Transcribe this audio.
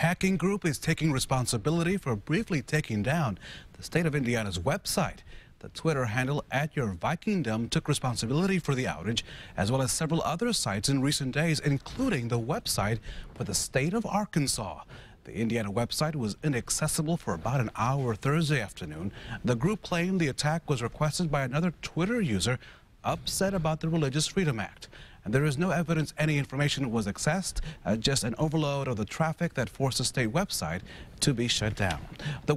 hacking group is taking responsibility for briefly taking down the state of Indiana's website. The Twitter handle at your Vikingdom took responsibility for the outage, as well as several other sites in recent days, including the website for the state of Arkansas. The Indiana website was inaccessible for about an hour Thursday afternoon. The group claimed the attack was requested by another Twitter user upset about the Religious Freedom Act and there is no evidence any information was accessed, uh, just an overload of the traffic that forced the state website to be shut down. The